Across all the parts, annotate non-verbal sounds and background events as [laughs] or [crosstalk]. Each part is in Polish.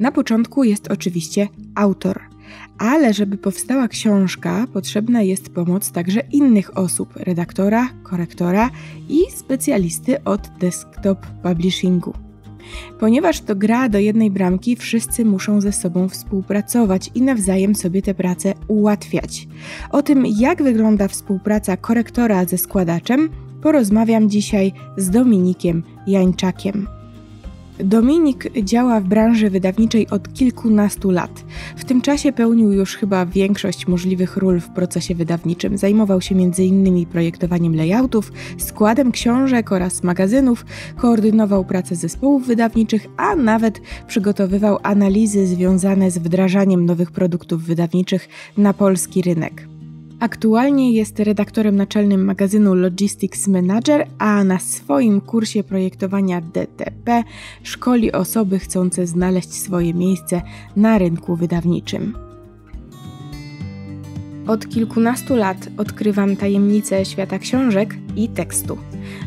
Na początku jest oczywiście autor, ale żeby powstała książka, potrzebna jest pomoc także innych osób redaktora, korektora i specjalisty od desktop publishingu. Ponieważ to gra do jednej bramki, wszyscy muszą ze sobą współpracować i nawzajem sobie tę pracę ułatwiać. O tym, jak wygląda współpraca korektora ze składaczem, porozmawiam dzisiaj z Dominikiem Jańczakiem. Dominik działa w branży wydawniczej od kilkunastu lat. W tym czasie pełnił już chyba większość możliwych ról w procesie wydawniczym. Zajmował się m.in. projektowaniem layoutów, składem książek oraz magazynów, koordynował pracę zespołów wydawniczych, a nawet przygotowywał analizy związane z wdrażaniem nowych produktów wydawniczych na polski rynek. Aktualnie jest redaktorem naczelnym magazynu Logistics Manager, a na swoim kursie projektowania DTP szkoli osoby chcące znaleźć swoje miejsce na rynku wydawniczym. Od kilkunastu lat odkrywam tajemnice świata książek i tekstu.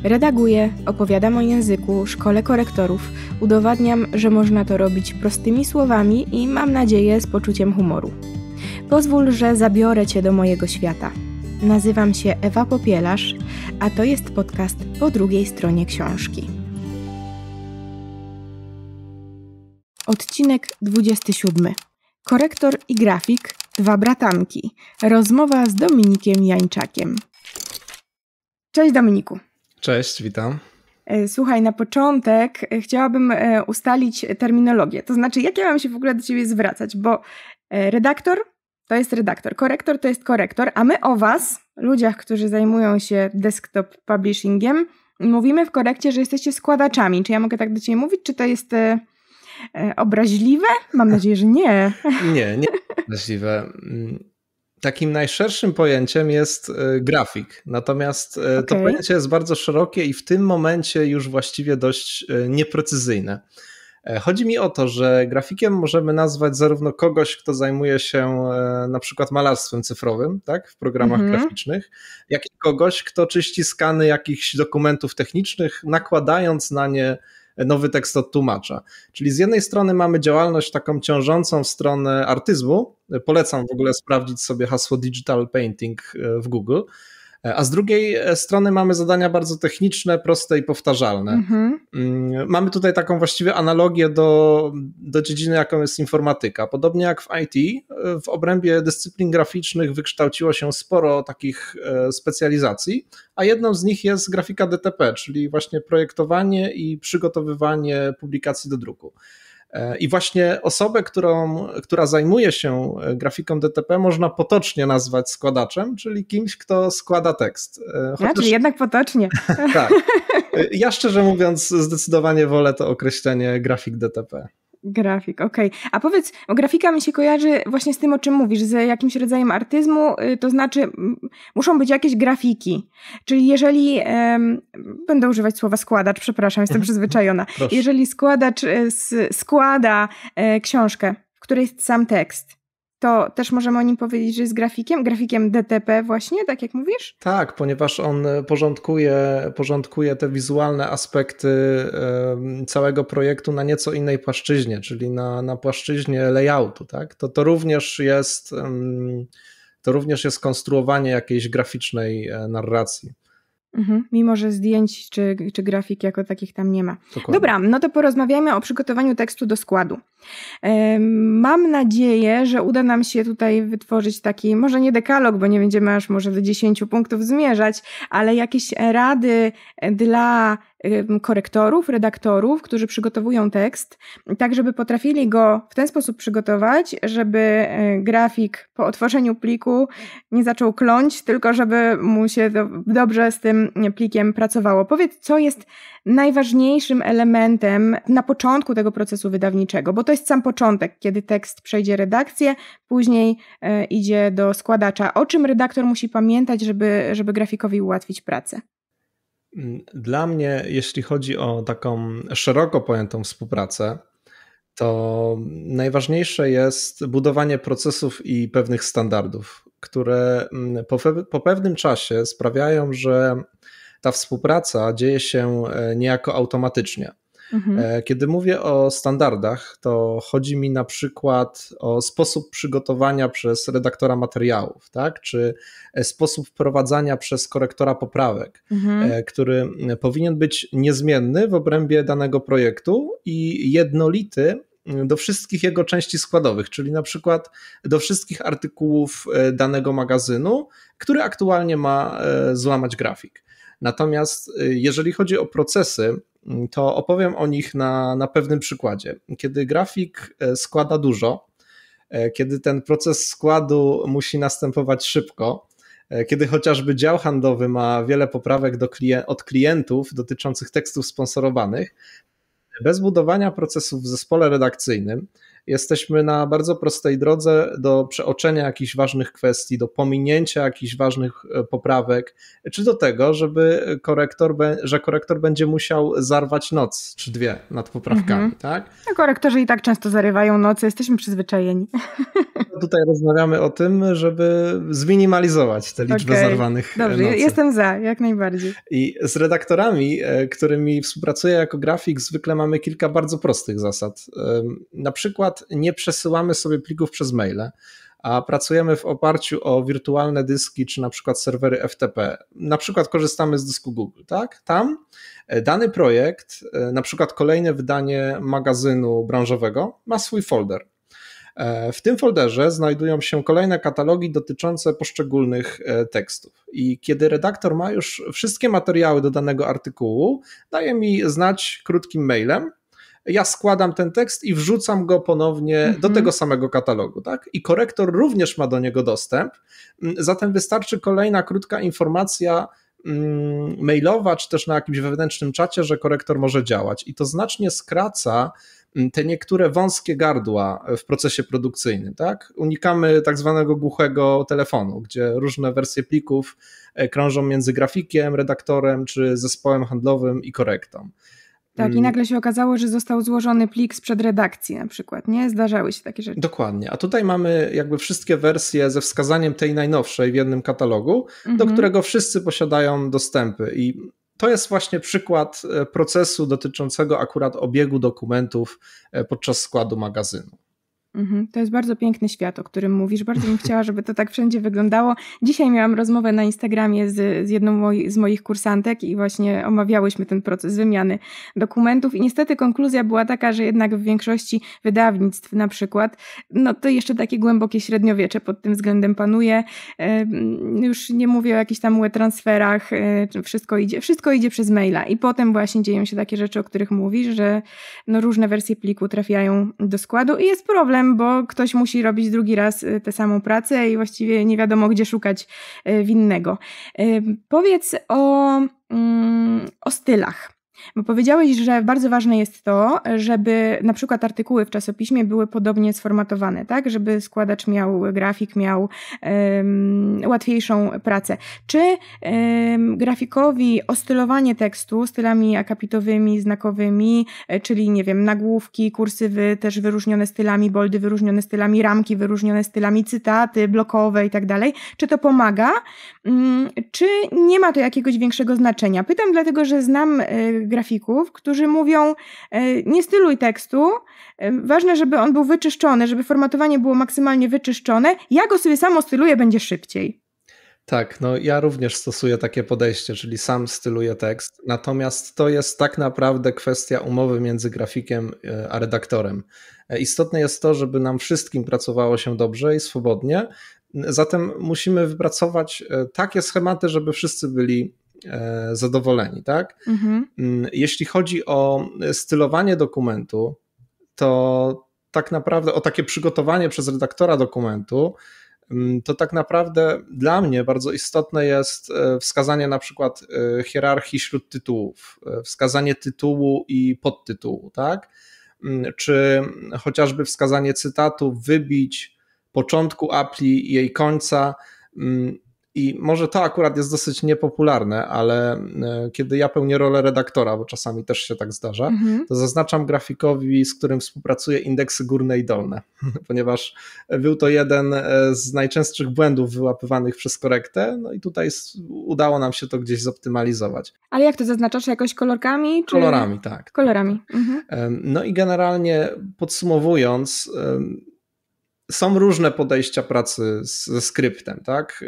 Redaguję, opowiadam o języku, szkole korektorów, udowadniam, że można to robić prostymi słowami i mam nadzieję z poczuciem humoru. Pozwól, że zabiorę Cię do mojego świata. Nazywam się Ewa Popielarz, a to jest podcast po drugiej stronie książki. Odcinek 27. Korektor i grafik, dwa bratanki. Rozmowa z Dominikiem Jańczakiem. Cześć Dominiku. Cześć, witam. E, słuchaj, na początek e, chciałabym e, ustalić terminologię. To znaczy, jak ja mam się w ogóle do ciebie zwracać, bo redaktor to jest redaktor, korektor to jest korektor, a my o Was, ludziach, którzy zajmują się desktop publishingiem, mówimy w korekcie, że jesteście składaczami. Czy ja mogę tak do Ciebie mówić? Czy to jest e, e, obraźliwe? Mam [laughs] nadzieję, że nie. Nie, nie obraźliwe. Takim najszerszym pojęciem jest e, grafik. Natomiast okay. to pojęcie jest bardzo szerokie i w tym momencie już właściwie dość nieprecyzyjne. E, chodzi mi o to, że grafikiem możemy nazwać zarówno kogoś, kto zajmuje się e, na przykład malarstwem cyfrowym tak, w programach mhm. graficznych, jak i kogoś, kto czyści skany jakichś dokumentów technicznych, nakładając na nie nowy tekst od tłumacza. Czyli z jednej strony mamy działalność taką ciążącą w stronę artyzmu. Polecam w ogóle sprawdzić sobie hasło digital painting e, w Google a z drugiej e, strony mamy zadania bardzo techniczne, proste i powtarzalne. Mhm. Mm, mamy tutaj taką właściwie analogię do, do dziedziny, jaką jest informatyka. Podobnie jak w IT, e, w obrębie dyscyplin graficznych wykształciło się sporo takich e, specjalizacji, a jedną z nich jest grafika DTP, czyli właśnie projektowanie i przygotowywanie publikacji do druku. E, I właśnie osobę, którą, która zajmuje się e, grafiką DTP, można potocznie nazwać składaczem, czyli kimś, kto składa tekst. E, chociaż... czyli jednak potocznie. tak. [laughs] Ja szczerze mówiąc, zdecydowanie wolę to określenie grafik DTP. Grafik, okej. Okay. A powiedz, grafika mi się kojarzy właśnie z tym, o czym mówisz, z jakimś rodzajem artyzmu, y, to znaczy muszą być jakieś grafiki. Czyli jeżeli, um, będę używać słowa składacz, przepraszam, jestem [laughs] przyzwyczajona. jeżeli składacz y, składa e, książkę, w której jest sam tekst, to też możemy o nim powiedzieć, że jest grafikiem, grafikiem DTP właśnie, tak jak mówisz? Tak, ponieważ on e, porządkuje, porządkuje te wizualne aspekty e, całego projektu na nieco innej płaszczyźnie, czyli na, na płaszczyźnie layoutu, tak? To, to również jest to również jest konstruowanie jakiejś graficznej e, narracji. Mhm, mimo, że zdjęć czy, czy grafik jako takich tam nie ma. Dokładnie. Dobra, no to porozmawiajmy o przygotowaniu tekstu do składu. Mam nadzieję, że uda nam się tutaj wytworzyć taki, może nie dekalog, bo nie będziemy aż może do 10 punktów zmierzać, ale jakieś rady dla korektorów, redaktorów, którzy przygotowują tekst, tak żeby potrafili go w ten sposób przygotować, żeby e, grafik po otworzeniu pliku nie zaczął kląć, tylko żeby mu się dobrze z tym plikiem pracowało. Powiedz, co jest najważniejszym elementem na początku tego procesu wydawniczego, bo to jest sam początek, kiedy tekst przejdzie redakcję, później e, idzie do składacza. O czym redaktor musi pamiętać, żeby, żeby grafikowi ułatwić pracę? Mm, dla mnie, jeśli chodzi o taką szeroko pojętą współpracę, to najważniejsze jest budowanie procesów i pewnych standardów, które mm, po, po pewnym czasie sprawiają, że ta współpraca dzieje się e, niejako automatycznie. Mhm. E, kiedy mówię o standardach, to chodzi mi na przykład o sposób przygotowania przez redaktora materiałów, tak? czy e, sposób wprowadzania przez korektora poprawek, mhm. E, który powinien być niezmienny w obrębie danego projektu i jednolity do wszystkich jego części składowych, czyli na przykład do wszystkich artykułów danego magazynu, który aktualnie ma złamać grafik. Natomiast y, jeżeli chodzi o procesy, mm, to opowiem o nich na, na pewnym przykładzie. Kiedy grafik e, składa dużo, e, kiedy ten proces składu musi następować szybko, e, kiedy chociażby dział handlowy ma wiele poprawek do, od klientów dotyczących tekstów sponsorowanych, bez budowania procesów w zespole redakcyjnym, jesteśmy na bardzo prostej drodze do przeoczenia jakichś ważnych kwestii, do pominięcia jakichś ważnych e, poprawek, czy do tego, żeby korektor, że korektor będzie musiał zarwać noc czy dwie nad poprawkami, mhm. tak? No, korektorzy i tak często zarywają noce, jesteśmy przyzwyczajeni. [laughs] No, tutaj rozmawiamy o tym, żeby zminimalizować tę liczbę okay. zarwanych e, Dobrze, nocy. jestem za, jak najbardziej. I z redaktorami, e, którymi współpracuję jako grafik, zwykle mamy kilka bardzo prostych zasad. Na przykład przykład nie przesyłamy sobie plików przez maile, a pracujemy w oparciu o wirtualne dyski, czy na przykład serwery FTP. Na przykład korzystamy z dysku Google, tak? Tam e, dany projekt, e, na przykład kolejne wydanie magazynu branżowego, ma swój folder. E, w tym folderze znajdują się kolejne katalogi dotyczące poszczególnych tekstów. I kiedy redaktor ma już wszystkie materiały do danego artykułu, daje mi znać krótkim mailem, ja składam ten tekst i wrzucam go ponownie do mhm. tego samego katalogu, tak? I korektor również ma do niego dostęp, mm, zatem wystarczy kolejna krótka informacja mm, mailowa, czy też na jakimś wewnętrznym czacie, że korektor może działać. I to znacznie skraca mm, te niektóre wąskie gardła w procesie produkcyjnym. Tak? Unikamy tak zwanego głuchego telefonu, gdzie różne wersje plików e, krążą między grafikiem, redaktorem czy zespołem handlowym i korektą. Tak, i mm. nagle się okazało, że został złożony plik sprzed redakcji na przykład, nie? Zdarzały się takie rzeczy. Dokładnie, a tutaj mamy jakby wszystkie wersje ze wskazaniem tej najnowszej w jednym katalogu, mhm. do którego wszyscy posiadają dostępy i to jest właśnie przykład e, procesu dotyczącego akurat obiegu dokumentów e, podczas składu magazynu. Mhm, to jest bardzo piękny świat, o którym mówisz. Bardzo bym chciała, żeby to tak wszędzie wyglądało. Dzisiaj miałam rozmowę na Instagramie z, z jedną moj z moich kursantek i właśnie omawiałyśmy ten proces wymiany dokumentów i niestety konkluzja była taka, że jednak w większości wydawnictw na przykład, no to jeszcze takie głębokie średniowiecze pod tym względem panuje. Już nie mówię o jakichś tam transferach, e, wszystko idzie, wszystko idzie przez maila i potem właśnie dzieją się takie rzeczy, o których mówisz, że no różne wersje pliku trafiają do składu i jest problem, bo ktoś musi robić drugi raz y, tę samą pracę i właściwie nie wiadomo, gdzie szukać y, winnego. Y, powiedz o, mm, o stylach. Bo powiedziałeś, że bardzo ważne jest to, żeby na przykład artykuły w czasopiśmie były podobnie sformatowane, tak? Żeby składacz miał, grafik miał um, łatwiejszą pracę. Czy um, grafikowi ostylowanie tekstu stylami akapitowymi, znakowymi, e, czyli nie wiem, nagłówki, kursywy też wyróżnione stylami, boldy wyróżnione stylami, ramki wyróżnione stylami, cytaty blokowe i tak dalej, czy to pomaga, um, czy nie ma to jakiegoś większego znaczenia? Pytam dlatego, że znam y, grafików, którzy mówią: e, nie styluj tekstu, e, ważne, żeby on był wyczyszczony, żeby formatowanie było maksymalnie wyczyszczone. Ja go sobie samo styluję, będzie szybciej. Tak, no ja również stosuję takie podejście, czyli sam styluję tekst, natomiast to jest tak naprawdę kwestia umowy między grafikiem e, a redaktorem. Istotne jest to, żeby nam wszystkim pracowało się dobrze i swobodnie, zatem musimy wypracować takie schematy, żeby wszyscy byli E, zadowoleni, tak? Mhm. Mm, jeśli chodzi o stylowanie dokumentu, to tak naprawdę o takie przygotowanie przez redaktora dokumentu, mm, to tak naprawdę dla mnie bardzo istotne jest e, wskazanie na przykład e, hierarchii wśród tytułów, wskazanie tytułu i podtytułu, tak? Mm, czy chociażby wskazanie cytatu, wybić początku apli i jej końca. I może to akurat jest dosyć niepopularne, ale e, kiedy ja pełnię rolę redaktora, bo czasami też się tak zdarza, mhm. to zaznaczam grafikowi, z którym współpracuję, indeksy górne i dolne, [laughs] ponieważ był to jeden e, z najczęstszych błędów wyłapywanych przez korektę, no i tutaj udało nam się to gdzieś zoptymalizować. Ale jak to zaznaczasz? Jakoś kolorkami? Czy... Kolorami, tak. Kolorami. Mhm. E, no i generalnie podsumowując, są różne podejścia pracy ze skryptem, tak?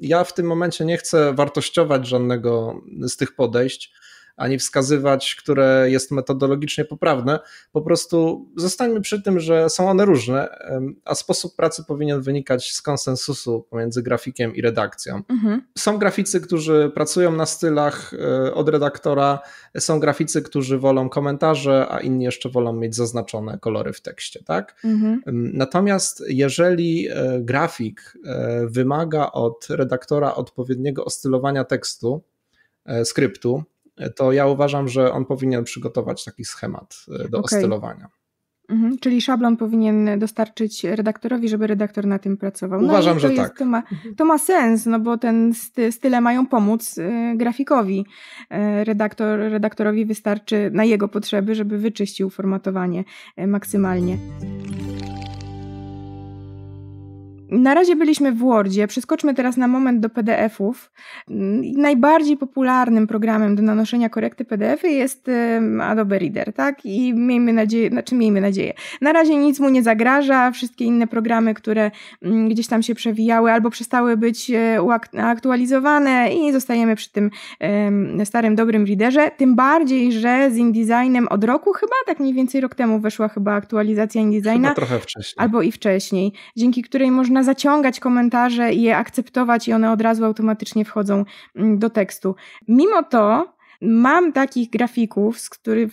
Ja w tym momencie nie chcę wartościować żadnego z tych podejść, ani wskazywać, które jest metodologicznie poprawne. Po prostu zostańmy przy tym, że są one różne, a sposób pracy powinien wynikać z konsensusu pomiędzy grafikiem i redakcją. Mhm. Są graficy, którzy pracują na stylach e, od redaktora, są graficy, którzy wolą komentarze, a inni jeszcze wolą mieć zaznaczone kolory w tekście, tak? Mhm. Natomiast jeżeli e, grafik e, wymaga od redaktora odpowiedniego ostylowania tekstu, skryptu, to ja uważam, że on powinien przygotować taki schemat e, do okay. Mhm, czyli szablon powinien dostarczyć redaktorowi, żeby redaktor na tym pracował. No Uważam, że jest, tak. To ma, mhm. to ma, sens, no bo ten sty, style mają pomóc e, grafikowi. E, redaktor, redaktorowi wystarczy na jego potrzeby, żeby wyczyścił formatowanie maksymalnie. Na razie byliśmy w Wordzie, przeskoczmy teraz na moment do PDFów. Mm, najbardziej popularnym programem do nanoszenia korekty PDF-y jest Adobe Reader, tak? I miejmy nadzieję, znaczy miejmy nadzieję. Na razie nic mu nie zagraża, wszystkie inne programy, które mm, gdzieś tam się przewijały albo przestały być e, aktualizowane i zostajemy przy tym starym, dobrym Readerze, tym bardziej, że z InDesignem od roku chyba, tak mniej więcej rok temu weszła chyba aktualizacja InDesigna. Chyba trochę wcześniej. Albo i wcześniej, dzięki której można można zaciągać komentarze i je akceptować, i one od razu automatycznie wchodzą mm, do tekstu. Mimo to, Mam takich grafików z który, w,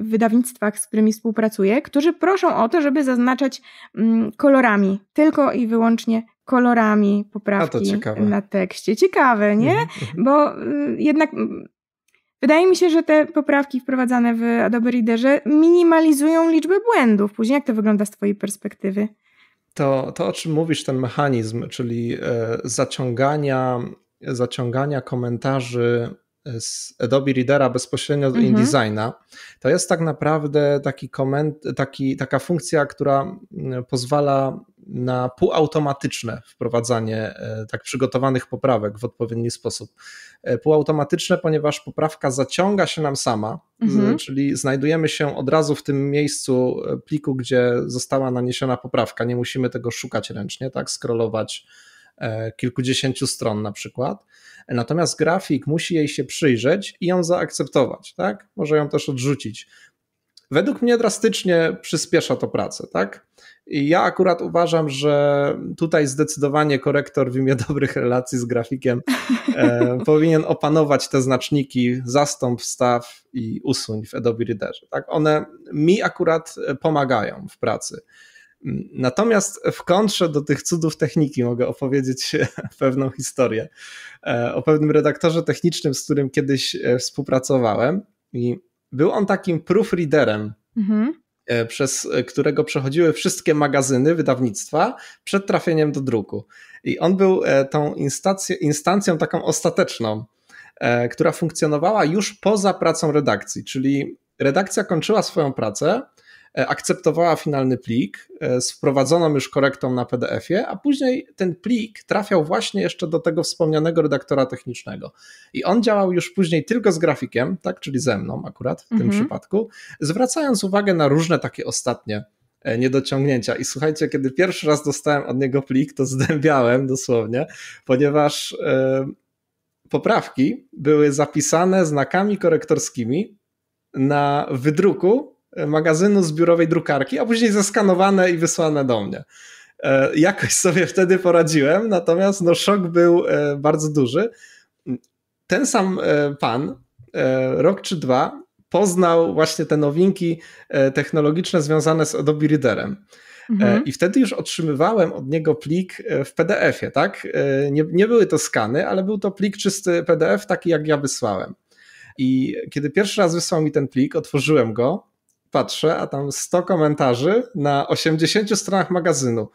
w wydawnictwach, z którymi współpracuję, którzy proszą o to, żeby zaznaczać mm, kolorami, tylko i wyłącznie kolorami poprawki na tekście. Ciekawe, nie? Mhm, mhm. Bo y, jednak mm, Wydaje mi się, że te poprawki wprowadzane w Adobe Readerze minimalizują liczbę błędów. Później jak to wygląda z Twojej perspektywy? to, to o czym mówisz, ten mechanizm, czyli e, zaciągania, zaciągania komentarzy z Adobe Readera bezpośrednio do mhm. InDesigna, to jest tak naprawdę taki koment, taki, taka funkcja, która mm, pozwala na półautomatyczne wprowadzanie e, tak przygotowanych poprawek w odpowiedni sposób. E, półautomatyczne, ponieważ poprawka zaciąga się nam sama, mhm. czyli znajdujemy się od razu w tym miejscu e, pliku, gdzie została naniesiona poprawka. Nie musimy tego szukać ręcznie, tak, scrollować E, kilkudziesięciu stron na przykład. Natomiast grafik musi jej się przyjrzeć i ją zaakceptować, tak? Może ją też odrzucić. Według mnie drastycznie przyspiesza to pracę, tak? I ja akurat uważam, że tutaj zdecydowanie korektor w imię dobrych relacji z grafikiem e, [laughs] powinien opanować te znaczniki zastąp, wstaw i usuń w Adobe Readerze. Tak? One mi akurat pomagają w pracy. Natomiast w kontrze do tych cudów techniki mogę opowiedzieć [laughs] pewną historię e, o pewnym redaktorze technicznym, z którym kiedyś e, współpracowałem i był on takim proofreaderem. Mhm e, przez którego przechodziły wszystkie magazyny wydawnictwa przed trafieniem do druku. I on był tą instancją, instancją taką ostateczną, która funkcjonowała już poza pracą redakcji, czyli redakcja kończyła swoją pracę, E, akceptowała finalny plik e, z wprowadzoną już korektą na PDF-ie, a później ten plik trafiał właśnie jeszcze do tego wspomnianego redaktora technicznego. I on działał już później tylko z grafikiem, tak, czyli ze mną akurat w mhm. tym przypadku, zwracając uwagę na różne takie ostatnie e, niedociągnięcia. I słuchajcie, kiedy pierwszy raz dostałem od niego plik, to zdębiałem dosłownie, ponieważ yy, poprawki były zapisane znakami korektorskimi na wydruku E, magazynu z biurowej drukarki, a później zeskanowane i wysłane do mnie. E, jakoś sobie wtedy poradziłem, natomiast no, szok był e, bardzo duży. Ten sam pan, rok czy dwa, poznał właśnie te nowinki technologiczne związane z Adobe Readerem. Mhm. I wtedy już otrzymywałem od niego plik w PDF-ie, tak? Nie, nie były to skany, ale był to plik czysty PDF, taki jak ja wysłałem. I kiedy pierwszy raz wysłał mi ten plik, otworzyłem go, patrzę, a tam 100 komentarzy na 80 stronach magazynu.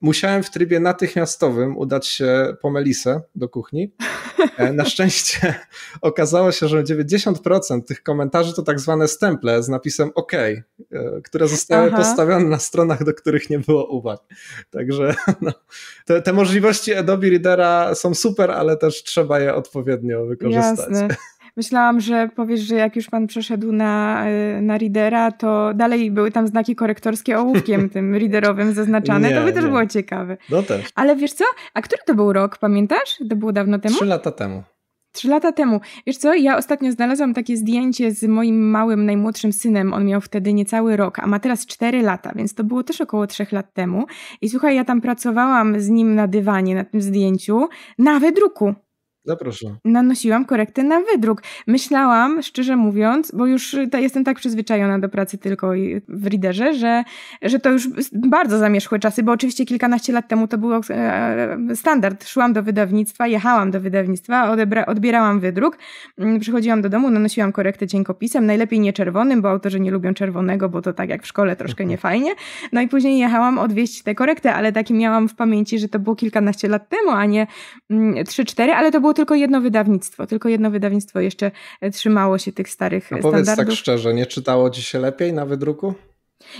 Musiałem w trybie natychmiastowym udać się po Melisę do kuchni. E, na szczęście [laughs] okazało się, że 90% tych komentarzy to tak zwane stemple z napisem OK, e, które zostały Aha. postawione na stronach, do których nie było uwag. Także [laughs] no, te, te możliwości Adobe Readera są super, ale też trzeba je odpowiednio wykorzystać. Jasne. [laughs] Myślałam, że powiesz, że jak już pan przeszedł na, y, na readera, to dalej były tam znaki korektorskie ołówkiem [laughs] tym readerowym zaznaczane. Nie, to by też nie. było ciekawe. No też. Ale wiesz co? A który to był rok, pamiętasz? To było dawno temu? Trzy lata temu. Trzy lata temu. Wiesz co, ja ostatnio znalazłam takie zdjęcie z moim małym, najmłodszym synem. On miał wtedy niecały rok, a ma teraz cztery lata, więc to było też około trzech lat temu. I słuchaj, ja tam pracowałam z nim na dywanie, na tym zdjęciu, na wydruku. Zapraszam. No nanosiłam korektę na wydruk. Myślałam, szczerze mówiąc, bo już y, ta, jestem tak przyzwyczajona do pracy tylko w readerze, że, że to już bardzo zamierzchłe czasy, bo oczywiście kilkanaście lat temu to był e, e, standard. Szłam do wydawnictwa, jechałam do wydawnictwa, odebra, odbierałam wydruk, mm, przychodziłam do domu, nanosiłam korektę cienkopisem, najlepiej nie czerwonym, bo autorzy nie lubią czerwonego, bo to tak jak w szkole troszkę mhm. niefajnie. No i później jechałam odwieźć tę korektę, ale taki miałam w pamięci, że to było kilkanaście lat temu, a nie 3-4, mm, ale to było było tylko jedno wydawnictwo, tylko jedno wydawnictwo jeszcze e, trzymało się tych starych A powiedz tak standardów. tak szczerze, nie czytało ci się lepiej na wydruku?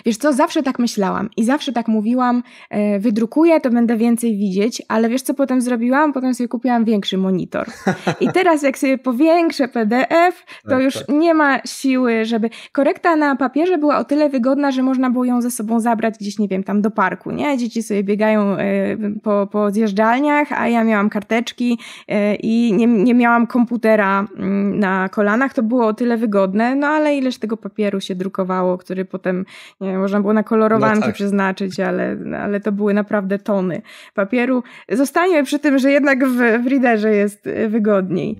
Wiesz co, zawsze tak myślałam i zawsze tak mówiłam, e, wydrukuję, to będę więcej widzieć, ale wiesz co potem zrobiłam? Potem sobie kupiłam większy monitor. I [laughs] teraz jak sobie powiększę PDF, to tak, już tak. nie ma siły, żeby... Korekta na papierze była o tyle wygodna, że można było ją ze sobą zabrać gdzieś, nie wiem, tam do parku, nie? Dzieci sobie biegają e, po, po zjeżdżalniach, a ja miałam karteczki e, i nie, nie miałam komputera mm, na kolanach, to było o tyle wygodne, no ale ileż tego papieru się drukowało, który potem nie można było na kolorowanki no tak. przeznaczyć, ale, ale to były naprawdę tony papieru. Zostanie przy tym, że jednak w, w readerze jest y, wygodniej.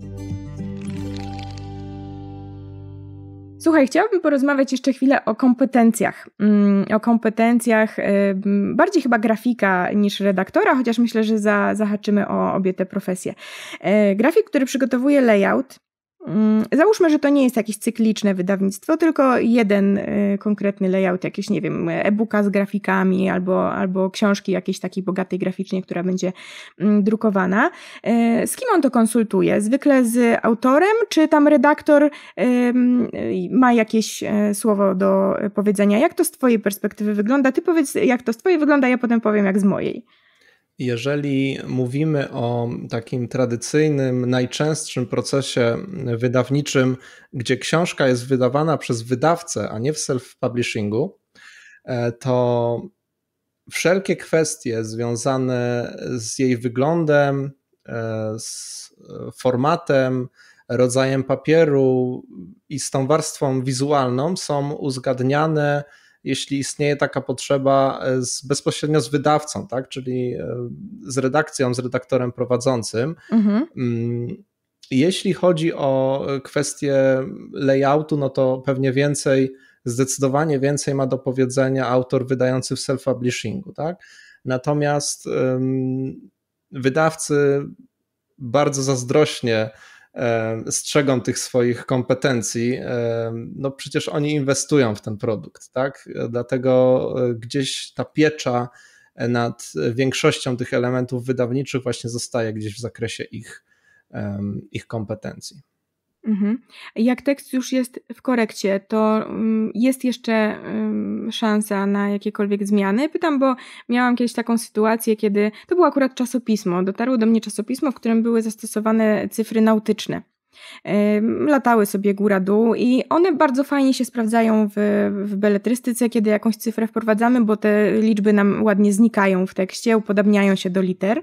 Słuchaj, chciałabym porozmawiać jeszcze chwilę o kompetencjach. Mm, o kompetencjach y, bardziej chyba grafika niż redaktora, chociaż myślę, że za, zahaczymy o obie te profesje. Y, grafik, który przygotowuje layout, Mm, załóżmy, że to nie jest jakieś cykliczne wydawnictwo, tylko jeden y, konkretny layout, jakieś, nie wiem, e-booka z grafikami albo, albo książki jakiejś takiej bogatej graficznie, która będzie mm, drukowana. E, z kim on to konsultuje? Zwykle z autorem, czy tam redaktor ma jakieś e, słowo do powiedzenia? Jak to z Twojej perspektywy wygląda? Ty powiedz, jak to z Twojej wygląda, ja potem powiem, jak z mojej. Jeżeli mówimy o takim tradycyjnym, najczęstszym procesie wydawniczym, gdzie książka jest wydawana przez wydawcę, a nie w self-publishingu, e, to wszelkie kwestie związane z jej wyglądem, e, z formatem, rodzajem papieru i z tą warstwą wizualną są uzgadniane jeśli istnieje taka potrzeba e, z, bezpośrednio z wydawcą, tak? czyli e, z redakcją, z redaktorem prowadzącym. Mhm. Mm, jeśli chodzi o kwestię layoutu, no to pewnie więcej, zdecydowanie więcej ma do powiedzenia autor wydający w self-publishingu. Tak? Natomiast um, wydawcy bardzo zazdrośnie E, strzegą tych swoich kompetencji, e, no przecież oni inwestują w ten produkt, tak? Dlatego e, gdzieś ta piecza nad większością tych elementów wydawniczych właśnie zostaje gdzieś w zakresie ich, ich kompetencji. Mhm. Jak tekst już jest w korekcie, to mm, jest jeszcze mm, szansa na jakiekolwiek zmiany? Pytam, bo miałam kiedyś taką sytuację, kiedy to było akurat czasopismo. Dotarło do mnie czasopismo, w którym były zastosowane cyfry nautyczne. Latały sobie góra-dół i one bardzo fajnie się sprawdzają w, w beletrystyce, kiedy jakąś cyfrę wprowadzamy, bo te liczby nam ładnie znikają w tekście, upodabniają się do liter.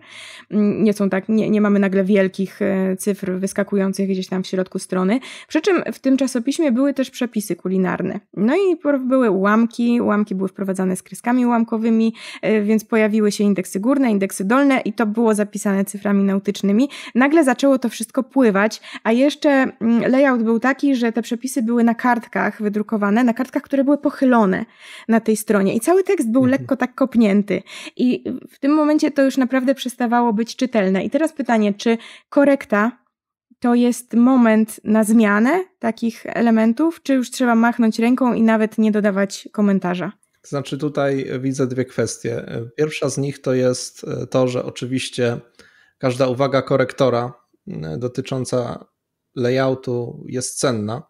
Mm, nie są tak, nie, nie mamy nagle wielkich e, cyfr wyskakujących gdzieś tam w środku strony. Przy czym w tym czasopiśmie były też przepisy kulinarne. No i były ułamki, ułamki były wprowadzane z kreskami ułamkowymi, e, więc pojawiły się indeksy górne, indeksy dolne i to było zapisane cyframi nautycznymi. Nagle zaczęło to wszystko pływać, a jeszcze mm, layout był taki, że te przepisy były na kartkach wydrukowane, na kartkach, które były pochylone na tej stronie i cały tekst był mhm. lekko tak kopnięty. I w tym momencie to już naprawdę przestawało być czytelne. I teraz pytanie, czy korekta to jest moment na zmianę takich elementów, czy już trzeba machnąć ręką i nawet nie dodawać komentarza? znaczy, tutaj widzę dwie kwestie. Pierwsza z nich to jest e, to, że oczywiście każda uwaga korektora dotycząca layoutu jest cenna,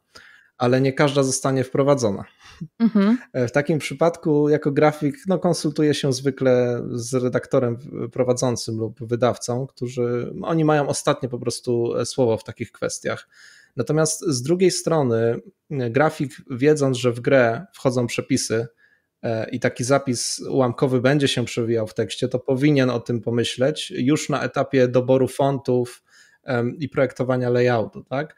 ale nie każda zostanie wprowadzona. Mhm. E, w takim przypadku, jako grafik, no, konsultuję się zwykle z redaktorem prowadzącym lub wydawcą, którzy oni mają ostatnie po prostu e, słowo w takich kwestiach. Natomiast z drugiej strony, e, grafik, wiedząc, że w grę wchodzą przepisy, i taki zapis ułamkowy będzie się przewijał w tekście, to powinien o tym pomyśleć już na etapie doboru fontów, i projektowania layoutu, tak?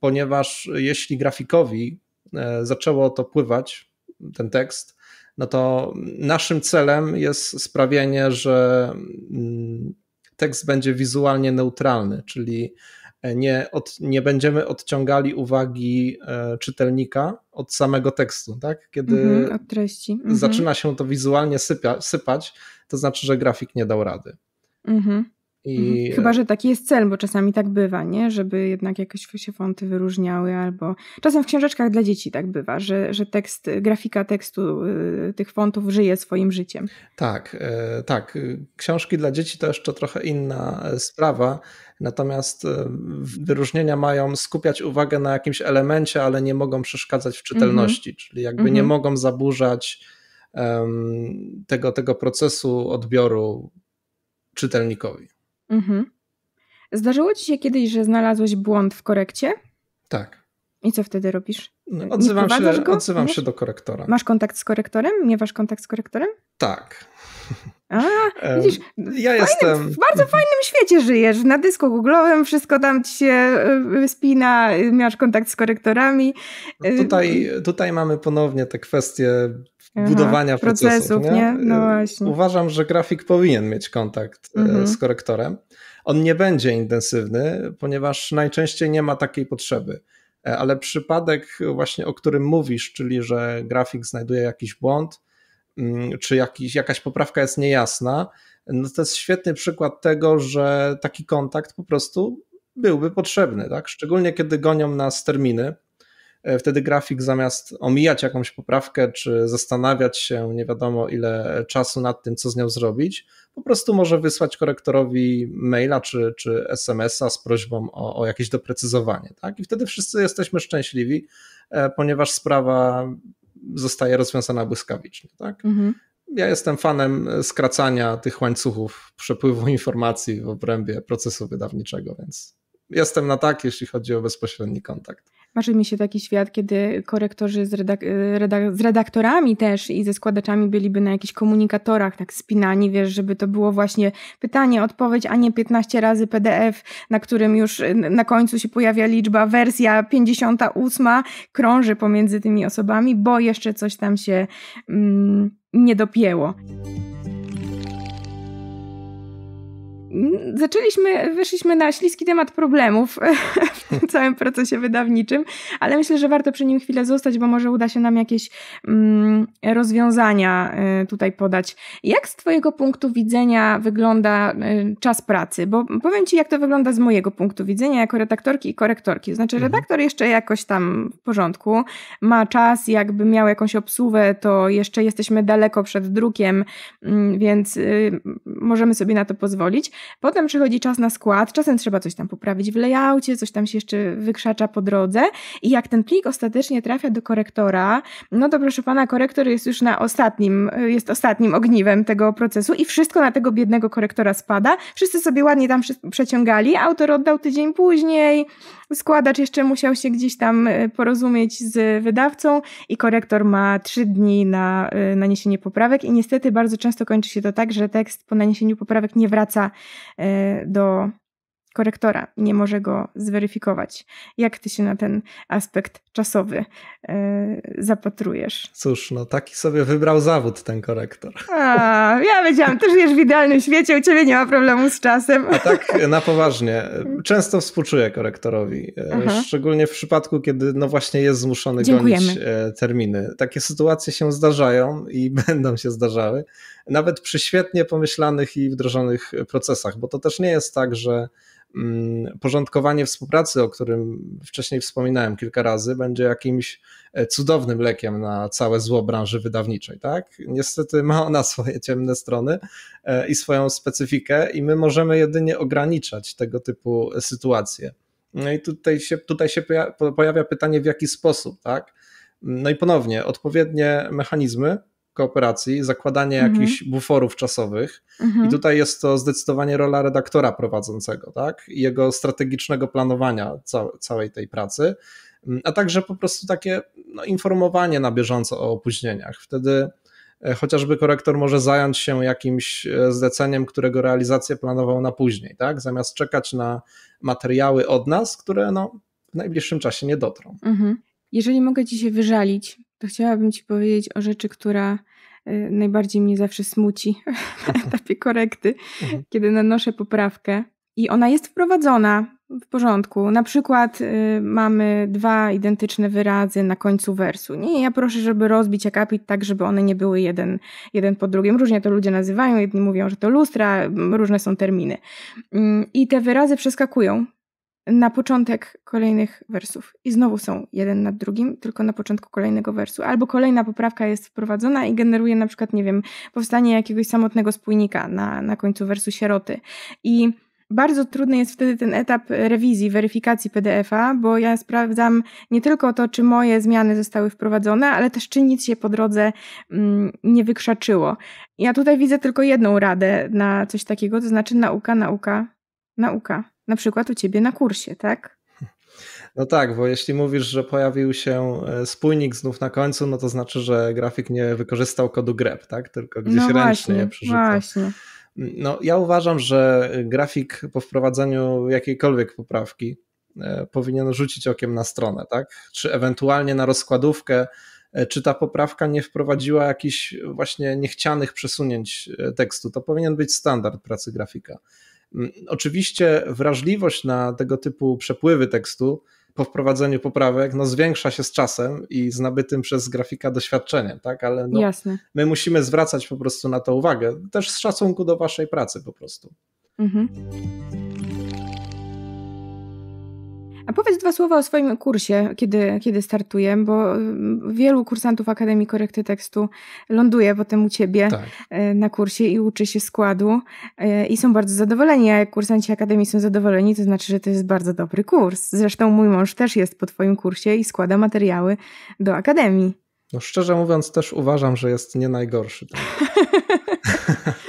Ponieważ jeśli grafikowi e, zaczęło to pływać, ten tekst, no to naszym celem jest sprawienie, że mm, tekst będzie wizualnie neutralny, czyli e, nie, od, nie będziemy odciągali uwagi e, czytelnika od samego tekstu, tak? Kiedy mhm, od treści. Mhm. zaczyna się to wizualnie sypia, sypać, to znaczy, że grafik nie dał rady. Mhm. I... Mhm. Chyba, że taki jest cel, bo czasami tak bywa, nie? Żeby jednak jakoś się fonty wyróżniały, albo czasem w książeczkach dla dzieci tak bywa, że, że tekst, grafika tekstu y, tych fontów żyje swoim życiem. Tak, e, tak. Książki dla dzieci to jeszcze trochę inna e, sprawa. Natomiast e, wyróżnienia mają skupiać uwagę na jakimś elemencie, ale nie mogą przeszkadzać w mhm. czytelności, mm -hmm. czyli jakby mm -hmm. nie mhm. mogą zaburzać um, tego, tego procesu odbioru czytelnikowi. Mhm. Zdarzyło ci się kiedyś, że znalazłeś błąd w korekcie? Tak. I co wtedy robisz? No, odzywam się, odzywam się do korektora. Masz kontakt z korektorem? Miewasz kontakt z korektorem? Tak. A, [laughs] widzisz, ja fajnym, jestem... w bardzo fajnym świecie żyjesz. Na dysku googlowym wszystko tam ci się y, y, spina, y, masz kontakt z korektorami. No, tutaj, tutaj mamy ponownie te kwestie budowania procesów. procesów nie? nie? No właśnie. Uważam, że grafik powinien mieć kontakt e, mhm. z korektorem. On nie będzie intensywny, ponieważ najczęściej nie ma takiej potrzeby. E, ale przypadek właśnie, o którym mówisz, czyli że grafik znajduje jakiś błąd, mm, czy jakiś, jakaś poprawka jest niejasna, no to jest świetny przykład tego, że taki kontakt po prostu byłby potrzebny, tak? Szczególnie kiedy gonią nas terminy, E, wtedy grafik zamiast omijać jakąś poprawkę, czy zastanawiać się nie wiadomo ile czasu nad tym, co z nią zrobić, po prostu może wysłać korektorowi maila czy, czy SMS-a z prośbą o, o jakieś doprecyzowanie. Tak? I wtedy wszyscy jesteśmy szczęśliwi, e, ponieważ sprawa zostaje rozwiązana błyskawicznie. Tak? Mhm ja jestem fanem skracania tych łańcuchów przepływu informacji w obrębie procesu wydawniczego, więc jestem na tak, jeśli chodzi o bezpośredni kontakt. Marzy mi się taki świat, kiedy korektorzy z, redak e, redak z, redaktorami też i ze składaczami byliby na jakichś komunikatorach tak spinani, wiesz, żeby to było właśnie pytanie, odpowiedź, a nie 15 razy PDF, na którym już na końcu się pojawia liczba, wersja 58 krąży pomiędzy tymi osobami, bo jeszcze coś tam się mm, nie dopięło. Zaczęliśmy, wyszliśmy na śliski temat problemów [laughs] w całym procesie wydawniczym, ale myślę, że warto przy nim chwilę zostać, bo może uda się nam jakieś mm, rozwiązania y, tutaj podać. Jak z Twojego punktu widzenia wygląda y, czas pracy? Bo powiem Ci, jak to wygląda z mojego punktu widzenia jako redaktorki i korektorki. Znaczy, mhm. redaktor jeszcze jakoś tam w porządku, ma czas, jakby miał jakąś obsługę, to jeszcze jesteśmy daleko przed drukiem, mm, więc y, możemy sobie na to pozwolić. Potem przychodzi czas na skład, czasem trzeba coś tam poprawić w layoutie, coś tam się jeszcze wykrzacza po drodze i jak ten plik ostatecznie trafia do korektora, no to proszę pana, korektor jest już na ostatnim, jest ostatnim ogniwem tego procesu i wszystko na tego biednego korektora spada. Wszyscy sobie ładnie tam przeciągali, autor oddał tydzień później, składacz jeszcze musiał się gdzieś tam e, porozumieć z wydawcą i korektor ma trzy dni na e, naniesienie poprawek i niestety bardzo często kończy się to tak, że tekst po naniesieniu poprawek nie wraca E, do korektora nie może go zweryfikować. Jak ty się na ten aspekt czasowy e, zapatrujesz? Cóż, no taki sobie wybrał zawód ten korektor. A, ja wiedziałam, ty żyjesz w idealnym świecie, u ciebie nie ma problemu z czasem. A tak [laughs] na poważnie. Często współczuję korektorowi, e, Aha. szczególnie w przypadku, kiedy no właśnie jest zmuszony Dziękujemy. gonić e, terminy. Takie sytuacje się zdarzają i [laughs] będą się zdarzały, nawet przy świetnie pomyślanych i wdrożonych procesach, bo to też nie jest tak, że Mm, porządkowanie współpracy, o którym wcześniej wspominałem kilka razy, będzie jakimś e, cudownym lekiem na całe zło branży wydawniczej, tak? Niestety ma ona swoje ciemne strony e, i swoją specyfikę, i my możemy jedynie ograniczać tego typu sytuacje. No i tutaj się, tutaj się pojawia pytanie, w jaki sposób, tak? No i ponownie, odpowiednie mechanizmy kooperacji, zakładanie mhm. jakichś buforów czasowych. Mhm. I tutaj jest to zdecydowanie rola redaktora prowadzącego, tak? I jego strategicznego planowania całej tej pracy, mm, a także po prostu takie no, informowanie na bieżąco o opóźnieniach. Wtedy e, chociażby korektor może zająć się jakimś e, zleceniem, którego realizację planował na później, tak? Zamiast czekać na materiały od nas, które no, w najbliższym czasie nie dotrą. Mhm. Jeżeli mogę Ci się wyżalić, to chciałabym Ci powiedzieć o rzeczy, która y, najbardziej mnie zawsze smuci na mhm. [laughs] etapie korekty, mhm. kiedy nanoszę poprawkę i ona jest wprowadzona w porządku. Na przykład y, mamy dwa identyczne wyrazy na końcu wersu. Nie, ja proszę, żeby rozbić akapit tak, żeby one nie były jeden, jeden po drugim. Różnie to ludzie nazywają, jedni mówią, że to lustra, różne są terminy. Y, I te wyrazy przeskakują na początek kolejnych wersów. I znowu są jeden nad drugim, tylko na początku kolejnego wersu. Albo kolejna poprawka jest wprowadzona i generuje na przykład, nie wiem, powstanie jakiegoś samotnego spójnika na, na końcu wersu sieroty. I bardzo trudny jest wtedy ten etap rewizji, weryfikacji PDF-a, bo ja sprawdzam nie tylko to, czy moje zmiany zostały wprowadzone, ale też czy nic się po drodze mm, nie wykrzaczyło. Ja tutaj widzę tylko jedną radę na coś takiego, to znaczy nauka, nauka, nauka na przykład u ciebie na kursie, tak? No tak, bo jeśli mówisz, że pojawił się e, spójnik znów na końcu, no to znaczy, że grafik nie wykorzystał kodu grep, tak? Tylko gdzieś no ręcznie przerzuca. Właśnie. No, ja uważam, że grafik po wprowadzeniu jakiejkolwiek poprawki e, powinien rzucić okiem na stronę, tak? Czy ewentualnie na rozkładówkę, e, czy ta poprawka nie wprowadziła jakichś właśnie niechcianych przesunięć tekstu. To powinien być standard pracy grafika. Mm, oczywiście wrażliwość na tego typu przepływy tekstu po wprowadzeniu poprawek no, zwiększa się z czasem i z nabytym przez grafika doświadczeniem, tak? Ale no, my musimy zwracać po prostu na to uwagę, też z szacunku do waszej pracy po prostu. Mhm. A powiedz dwa słowa o swoim kursie, kiedy, kiedy startuję, bo mm, wielu kursantów Akademii Korekty Tekstu ląduje potem u Ciebie tak. E, na kursie i uczy się składu e, i są bardzo zadowoleni, a jak kursanci Akademii są zadowoleni, to znaczy, że to jest bardzo dobry kurs. Zresztą mój mąż też jest po Twoim kursie i składa materiały do Akademii. No szczerze mówiąc też uważam, że jest nie najgorszy. [laughs]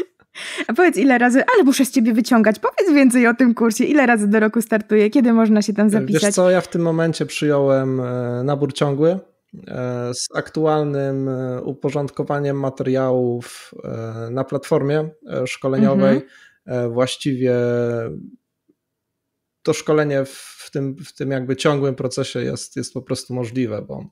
A powiedz ile razy, ale muszę z ciebie wyciągać, powiedz więcej o tym kursie, ile razy do roku startuje, kiedy można się tam zapisać? Wiesz co, ja w tym momencie przyjąłem e, nabór ciągły e, z aktualnym e, uporządkowaniem materiałów na platformie szkoleniowej. Mhm. Właściwie to szkolenie w tym, w tym jakby ciągłym procesie jest, jest po prostu możliwe, bo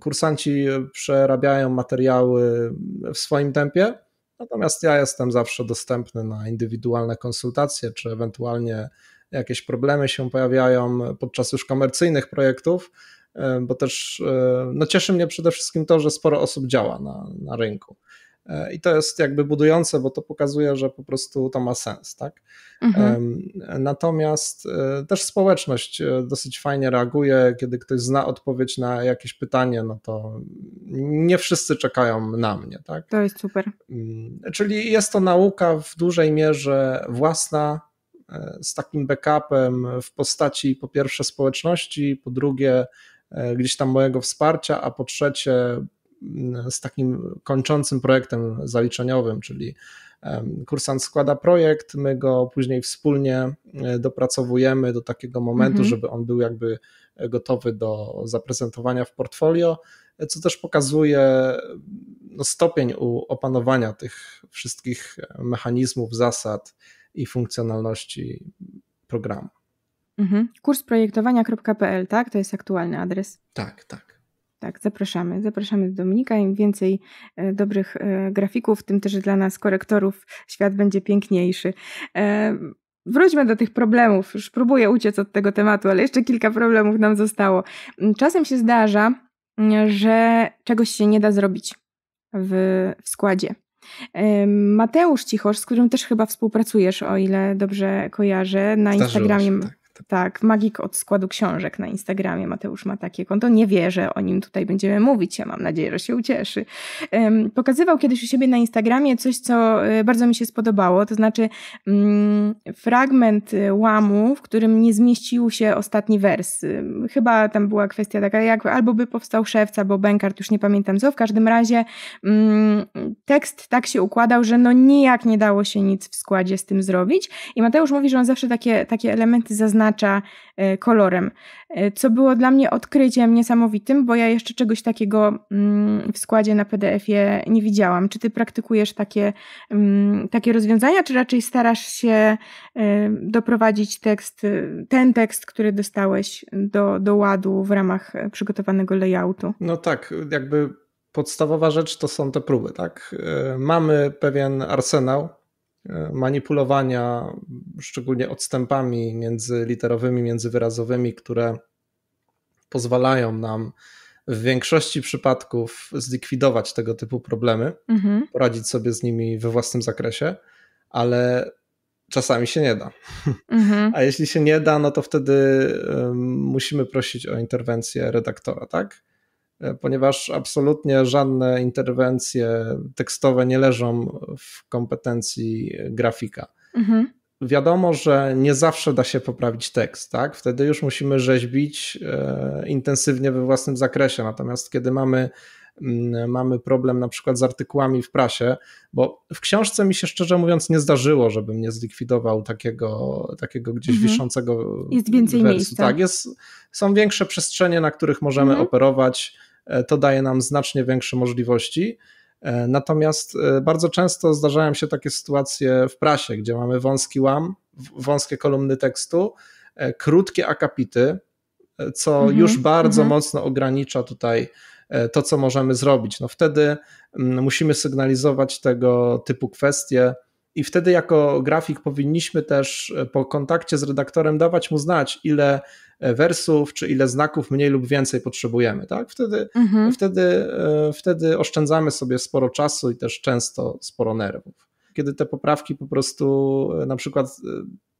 kursanci przerabiają materiały w swoim tempie Natomiast ja jestem zawsze dostępny na indywidualne konsultacje, czy ewentualnie jakieś problemy się pojawiają podczas już komercyjnych projektów, e, bo też e, no cieszy mnie przede wszystkim to, że sporo osób działa na, na rynku. E, I to jest jakby budujące, bo to pokazuje, że po prostu to ma sens, tak? Mhm. Natomiast e, też społeczność e, dosyć fajnie reaguje, kiedy ktoś zna odpowiedź na jakieś pytanie, no to nie wszyscy czekają na mnie, tak? To jest super. Mm, czyli jest to nauka w dużej mierze własna, z takim backupem w postaci po pierwsze społeczności, po drugie gdzieś tam mojego wsparcia, a po trzecie E, z takim kończącym projektem zaliczeniowym, czyli e, kursant składa projekt, my go później wspólnie e, dopracowujemy do takiego momentu, mhm. żeby on był jakby gotowy do zaprezentowania w portfolio, co też pokazuje no, stopień opanowania tych wszystkich mechanizmów, zasad i funkcjonalności programu. Mhm. Kurs projektowania.pl, tak? To jest aktualny adres. Tak, tak. Tak, zapraszamy. Zapraszamy do Dominika. Im więcej e, dobrych e, grafików, tym też dla nas korektorów świat będzie piękniejszy. E, wróćmy do tych problemów. Już próbuję uciec od tego tematu, ale jeszcze kilka problemów nam zostało. Mm, czasem się zdarza, mm, że czegoś się nie da zrobić w, w składzie. Mateusz Cichosz, z którym też chyba współpracujesz, o ile dobrze kojarzę, na Zdarzyło Instagramie. Się, tak. Tak, magik od składu książek na Instagramie. Mateusz ma takie konto. Nie wie, że o nim tutaj będziemy mówić. Ja mam nadzieję, że się ucieszy. Pokazywał kiedyś u siebie na Instagramie coś, co e, bardzo mi się spodobało. To znaczy mm, fragment e, łamu, w którym nie zmieścił się ostatni wers. Chyba tam była kwestia taka, jak albo by powstał Szewca, albo Bękart, już nie pamiętam co. W każdym razie mm, tekst tak się układał, że no nijak nie dało się nic w składzie z tym zrobić. I Mateusz mówi, że on zawsze takie, takie elementy zaznacza zaznacza e, kolorem. E, co było dla mnie odkryciem niesamowitym, bo ja jeszcze czegoś takiego mm, w składzie na PDF-ie nie widziałam. Czy ty praktykujesz takie, mm, takie rozwiązania, czy raczej starasz się e, doprowadzić tekst, ten tekst, który dostałeś do, do ładu w ramach przygotowanego layoutu? No tak, jakby podstawowa rzecz to są te próby, tak? Mamy pewien arsenał manipulowania, szczególnie odstępami międzyliterowymi, międzywyrazowymi, które pozwalają nam w większości przypadków zlikwidować tego typu problemy, mhm. poradzić sobie z nimi we własnym zakresie, ale czasami się nie da. Mhm. A jeśli się nie da, no to wtedy musimy prosić o interwencję redaktora, tak? E, ponieważ absolutnie żadne interwencje tekstowe nie leżą w kompetencji e, grafika. Mhm. Wiadomo, że nie zawsze da się poprawić tekst, tak? Wtedy już musimy rzeźbić e, intensywnie we własnym zakresie. Natomiast kiedy mamy mm, mamy problem na przykład z artykułami w prasie, bo w książce mi się szczerze mówiąc nie zdarzyło, żebym nie zlikwidował takiego, takiego gdzieś mhm. wiszącego Jest więcej wersu. miejsca. Tak, jest, są większe przestrzenie, na których możemy mhm. operować. E, to daje nam znacznie większe możliwości. E, natomiast e, bardzo często zdarzają się takie sytuacje w prasie, gdzie mamy wąski łam, wąskie kolumny tekstu, krótkie akapity, co mhm, już bardzo mhm. mocno ogranicza tutaj to, co możemy zrobić. No wtedy mm, musimy sygnalizować tego typu kwestie i wtedy, jako grafik, powinniśmy też e, po kontakcie z redaktorem dawać mu znać, ile e, wersów czy ile znaków mniej lub więcej potrzebujemy. Tak? Wtedy, mhm. wtedy, e, wtedy oszczędzamy sobie sporo czasu i też często sporo nerwów. Kiedy te poprawki po prostu na przykład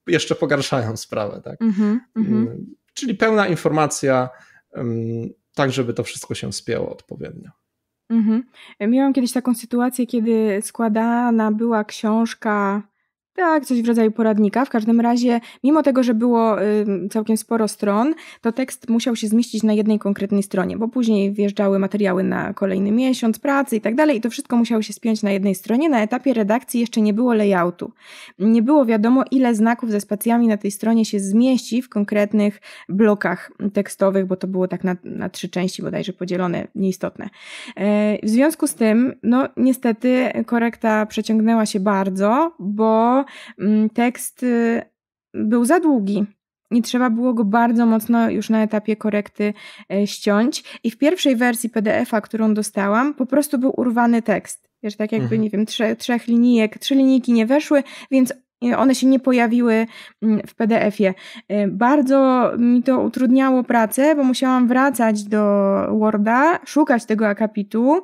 jeszcze pogarszają [laughs] sprawę. Tak? Mhm, mm, mhm, Czyli pełna informacja, tak żeby to wszystko się spięło odpowiednio. Mhm. Miałam kiedyś taką sytuację, kiedy składana była książka tak, coś w rodzaju poradnika. W każdym razie, mimo tego, że było całkiem sporo stron, to tekst musiał się zmieścić na jednej konkretnej stronie, bo później wjeżdżały materiały na kolejny miesiąc pracy i tak dalej, i to wszystko musiało się spiąć na jednej stronie. Na etapie redakcji jeszcze nie było layoutu. Nie było wiadomo, ile znaków ze spacjami na tej stronie się zmieści w konkretnych blokach tekstowych, bo to było tak na, na trzy części bodajże podzielone, nieistotne. E, w związku z tym, no niestety korekta przeciągnęła się bardzo, bo Mm, tekst y, był za długi. I trzeba było go bardzo mocno już na etapie korekty e, ściąć. I w pierwszej wersji PDF-a, którą dostałam, po prostu był urwany tekst. Wiesz, tak jakby, mhm. nie wiem, trzech, trzech linijek, trzy linijki nie weszły, więc e, one się nie pojawiły mm, w PDF-ie. E, bardzo mi to utrudniało pracę, bo musiałam wracać do Worda, szukać tego akapitu,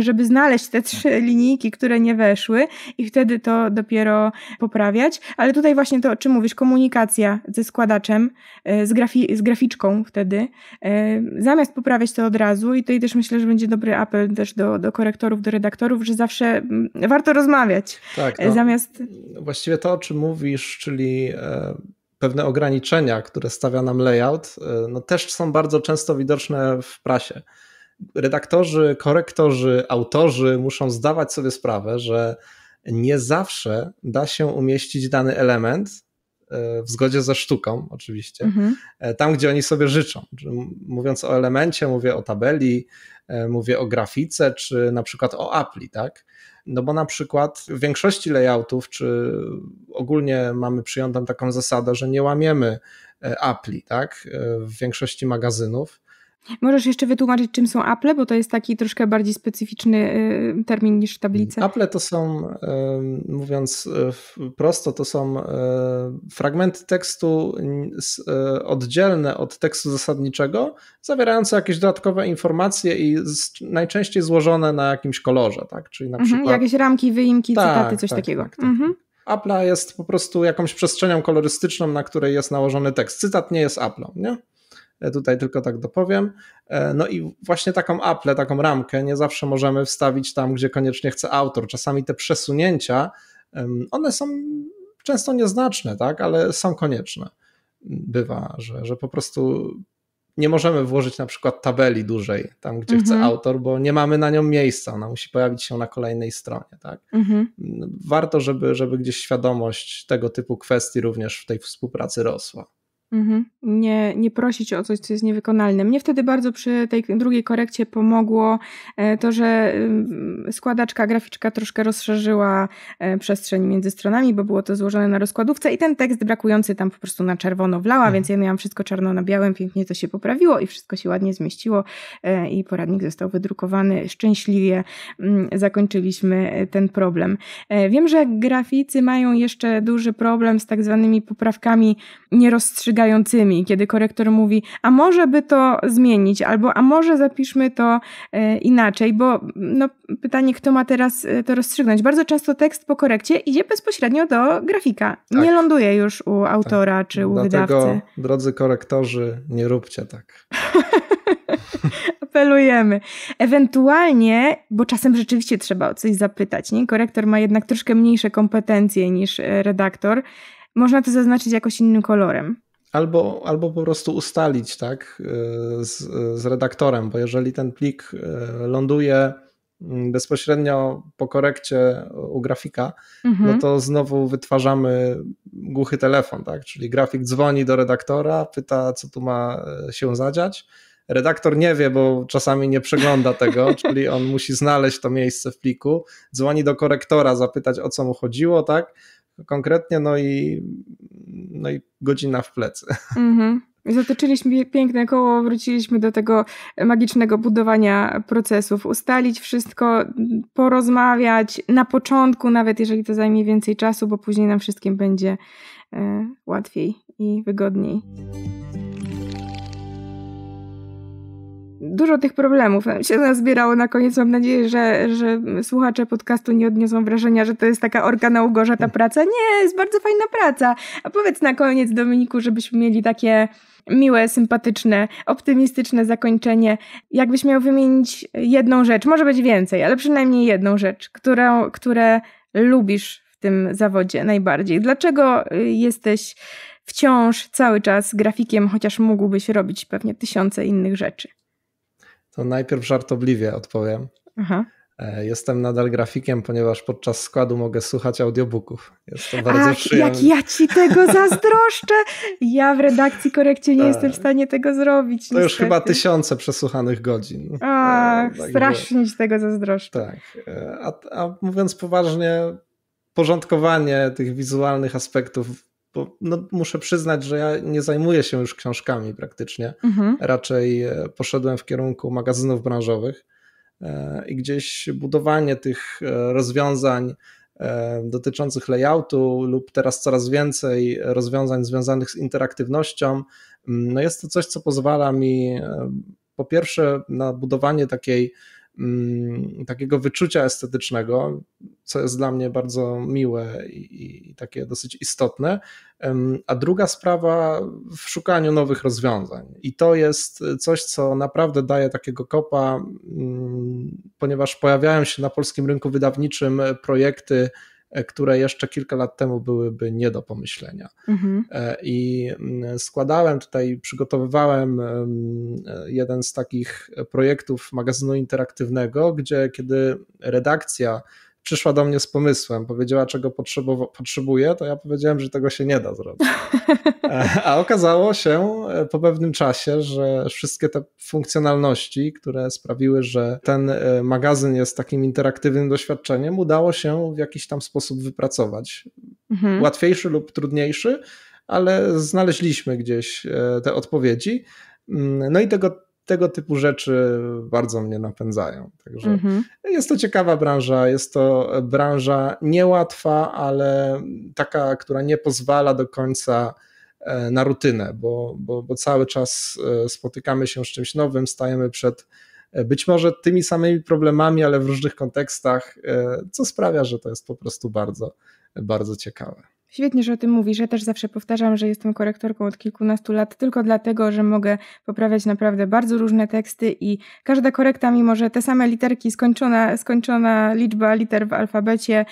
żeby znaleźć te trzy mhm. linijki, które nie weszły i wtedy to dopiero poprawiać. Ale tutaj właśnie to, o czym mówisz, komunikacja ze składaczem, e, z, grafi z graficzką wtedy, e, zamiast poprawiać to od razu i tutaj też myślę, że będzie dobry apel też do, do korektorów, do redaktorów, że zawsze mm, warto rozmawiać. Tak, e, no. zamiast... Właściwie to, o czym mówisz, czyli pewne ograniczenia, które stawia nam layout, no też są bardzo często widoczne w prasie redaktorzy, korektorzy, autorzy muszą zdawać sobie sprawę, że nie zawsze da się umieścić dany element e, w zgodzie ze sztuką, oczywiście, mhm. E, tam gdzie oni sobie życzą. Mówiąc o elemencie, mówię o tabeli, e, mówię o grafice, czy na przykład o apli, tak? No bo na przykład w większości layoutów, czy ogólnie mamy przyjętą taką zasadę, że nie łamiemy apli, tak? W większości magazynów Możesz jeszcze wytłumaczyć, czym są Apple, bo to jest taki troszkę bardziej specyficzny y, termin niż tablice. Mm, Apple to są, mówiąc e, prosto, to są e, fragmenty tekstu e, oddzielne od tekstu zasadniczego, zawierające jakieś dodatkowe informacje i najczęściej złożone na jakimś kolorze, tak? Czyli na mhm, przykład. Mhm, jakieś ramki, wyimki, tak, cytaty, coś tak, takiego. Tak, tak, mhm. Apple jest po prostu jakąś przestrzenią kolorystyczną, na której jest nałożony tekst. Cytat nie jest Apple, nie? E, tutaj tylko tak dopowiem. E, no i właśnie taką Apple, taką ramkę nie zawsze możemy wstawić tam, gdzie koniecznie chce autor. Czasami te przesunięcia, one są często nieznaczne, tak, ale są konieczne. Bywa, że, że po prostu nie możemy włożyć na przykład tabeli dużej, tam gdzie chce mhm. autor, bo nie mamy na nią miejsca, ona musi pojawić się na kolejnej stronie. Tak? Mhm. Warto, żeby, żeby gdzieś świadomość tego typu kwestii również w tej współpracy rosła. Mhm. Nie, nie prosić o coś, co jest niewykonalne. Mnie wtedy bardzo przy tej drugiej korekcie pomogło e, to, że składaczka, graficzka troszkę rozszerzyła e, przestrzeń między stronami, bo było to złożone na rozkładówce i ten tekst brakujący tam po prostu na czerwono wlała, mhm. więc ja miałam wszystko czarno na białym, pięknie to się poprawiło i wszystko się ładnie zmieściło e, i poradnik został wydrukowany. Szczęśliwie mm, zakończyliśmy ten problem. Wiem, że graficy mają jeszcze duży problem z tak zwanymi poprawkami nierozstrzyganymi kiedy korektor mówi, a może by to zmienić, albo a może zapiszmy to e, inaczej, bo no, pytanie, kto ma teraz e, to rozstrzygnąć. Bardzo często tekst po korekcie idzie bezpośrednio do grafika. Tak. Nie ląduje już u tak. autora tak. czy u Dlatego, wydawcy. Drodzy korektorzy, nie róbcie tak. [laughs] apelujemy. Ewentualnie, bo czasem rzeczywiście trzeba o coś zapytać, nie? Korektor ma jednak troszkę mniejsze kompetencje niż e, redaktor. Można to zaznaczyć jakoś innym kolorem albo, albo po prostu ustalić tak, e, z, z redaktorem, bo jeżeli ten plik e, ląduje mm, bezpośrednio po korekcie u grafika, no mhm. no to znowu wytwarzamy głuchy telefon, tak? Czyli grafik dzwoni do redaktora, pyta, co tu ma e, się zadziać. Redaktor nie wie, bo czasami nie przegląda tego, [laughs] czyli on musi znaleźć to miejsce w pliku, dzwoni do korektora, zapytać o co mu chodziło, tak? konkretnie, no i, no i godzina w plecy. Mhm. Zatoczyliśmy piękne koło, wróciliśmy do tego magicznego budowania procesów. Ustalić wszystko, porozmawiać na początku, nawet jeżeli to zajmie więcej czasu, bo później nam wszystkim będzie e, łatwiej i wygodniej dużo tych problemów się nazbierało na koniec. Mam nadzieję, że, że słuchacze podcastu nie odniosą wrażenia, że to jest taka orka na ugorza ta praca. Nie, jest bardzo fajna praca. A powiedz na koniec, Dominiku, żebyśmy mieli takie miłe, sympatyczne, optymistyczne zakończenie. Jakbyś miał wymienić jedną rzecz, może być więcej, ale przynajmniej jedną rzecz, którą, które lubisz w tym zawodzie najbardziej. Dlaczego jesteś wciąż cały czas grafikiem, chociaż mógłbyś robić pewnie tysiące innych rzeczy? To najpierw żartobliwie odpowiem. Aha. E, jestem nadal grafikiem, ponieważ podczas składu mogę słuchać audiobooków. Jest to bardzo Ach, przyjemne. jak ja ci tego [laughs] zazdroszczę! Ja w redakcji korekcie nie tak. jestem w stanie tego zrobić. To niestety. już chyba tysiące przesłuchanych godzin. E, Ach, tak strasznie ci tego zazdroszczę. Tak. E, a, a mówiąc poważnie, porządkowanie tych wizualnych aspektów bo no, muszę przyznać, że ja nie zajmuję się już książkami praktycznie. Mhm. Raczej e, poszedłem w kierunku magazynów branżowych e, i gdzieś budowanie tych e, rozwiązań dotyczących layoutu lub teraz coraz więcej rozwiązań związanych z interaktywnością, mm, no jest to coś, co pozwala mi po pierwsze na budowanie takiej Mm, takiego wyczucia estetycznego, co jest dla mnie bardzo miłe i, i, takie dosyć istotne. A druga sprawa w szukaniu nowych rozwiązań. I to jest coś, co naprawdę daje takiego kopa, mm, ponieważ pojawiają się na polskim rynku wydawniczym projekty E, które jeszcze kilka lat temu byłyby nie do pomyślenia. Mhm. E, I mm, składałem tutaj, przygotowywałem e, jeden z takich projektów magazynu interaktywnego, gdzie kiedy redakcja przyszła do mnie z pomysłem, powiedziała, czego potrzebuje, to ja powiedziałem, że tego się nie da zrobić. [laughs] E, a okazało się e, po pewnym czasie, że wszystkie te funkcjonalności, które sprawiły, że ten e, magazyn jest takim interaktywnym doświadczeniem, udało się w jakiś tam sposób wypracować. Mhm. Łatwiejszy lub trudniejszy, ale znaleźliśmy gdzieś te odpowiedzi. Mm, no i tego tego typu rzeczy bardzo mnie napędzają. Także mhm. jest to ciekawa branża, jest to branża niełatwa, ale taka, która nie pozwala do końca e, na rutynę, bo, bo, bo cały czas e, spotykamy się z czymś nowym, stajemy przed e, być może tymi samymi problemami, ale w różnych kontekstach, co sprawia, że to jest po prostu bardzo, bardzo ciekawe. Świetnie, że o tym mówisz. Ja też zawsze powtarzam, że jestem korektorką od kilkunastu lat tylko dlatego, że mogę poprawiać naprawdę bardzo różne teksty i każda korekta, mimo że te same literki, skończona, skończona liczba liter w alfabecie,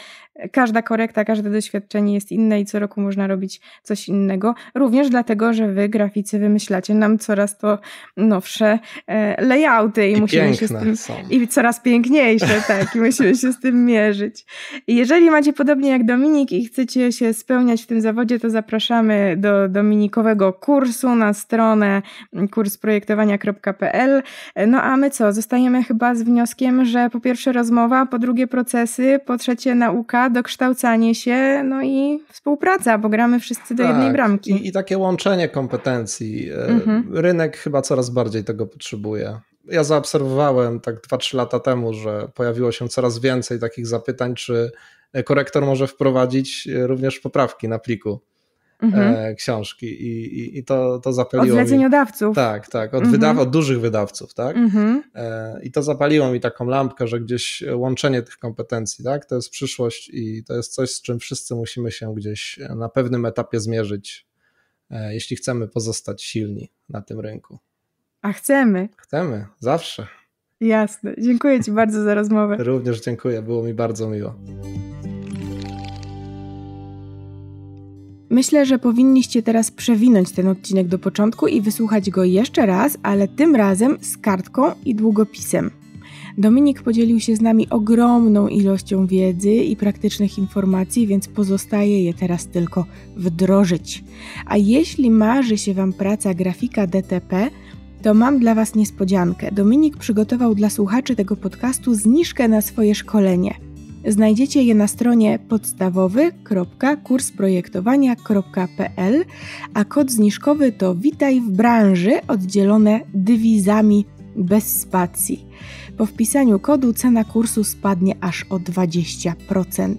każda korekta, każde doświadczenie jest inne i co roku można robić coś innego. Również dlatego, że wy, graficy, wymyślacie nam coraz to nowsze e, layouty i, I musimy się z tym... Są. I coraz piękniejsze, tak. I musimy się z tym mierzyć. I jeżeli macie podobnie jak Dominik i chcecie się spełniać w tym zawodzie, to zapraszamy do dominikowego kursu na stronę kursprojektowania.pl. No a my co? Zostajemy chyba z wnioskiem, że po pierwsze rozmowa, po drugie procesy, po trzecie nauka, dokształcanie się, no i współpraca, bo gramy wszyscy do tak, jednej bramki. I, I, takie łączenie kompetencji. E, mhm. Rynek chyba coraz bardziej tego potrzebuje ja zaobserwowałem tak 2-3 lata temu, że pojawiło się coraz więcej takich zapytań, czy E, korektor może wprowadzić e, również poprawki na pliku. Mhm. E, książki i, i, i, to, to zapaliło od zleceniodawców. Mi, tak, tak, od, mhm. wydaw, od dużych wydawców, tak. Mhm. I to zapaliło mi taką lampkę, że gdzieś łączenie tych kompetencji, tak, to jest przyszłość i to jest coś, z czym wszyscy musimy się gdzieś na pewnym etapie zmierzyć, jeśli chcemy pozostać silni na tym rynku. A chcemy. Chcemy, zawsze. Jasne. Dziękuję Ci bardzo za rozmowę. Również dziękuję, było mi bardzo miło. Myślę, że powinniście teraz przewinąć ten odcinek do początku i wysłuchać go jeszcze raz, ale tym razem z kartką i długopisem. Dominik podzielił się z nami ogromną ilością wiedzy i praktycznych informacji, więc pozostaje je teraz tylko wdrożyć. A jeśli marzy się Wam praca grafika DTP, to mam dla Was niespodziankę. Dominik przygotował dla słuchaczy tego podcastu zniżkę na swoje szkolenie – Znajdziecie je na stronie podstawowy.kursprojektowania.pl, a kod zniżkowy to Witaj w branży oddzielone dywizami bez spacji. Po wpisaniu kodu cena kursu spadnie aż o 20%.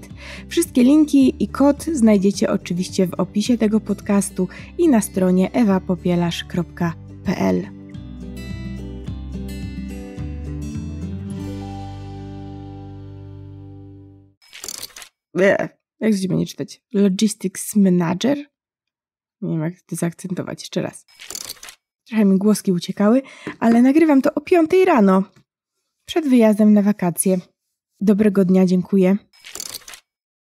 Wszystkie linki i kod znajdziecie oczywiście w opisie tego podcastu i na stronie ewapopielarz.pl. Bleh. Jak z nie czytać? Logistics Manager? Nie wiem, jak to zaakcentować. Jeszcze raz. Trochę mi głoski uciekały, ale nagrywam to o 5 rano. Przed wyjazdem na wakacje. Dobrego dnia, dziękuję.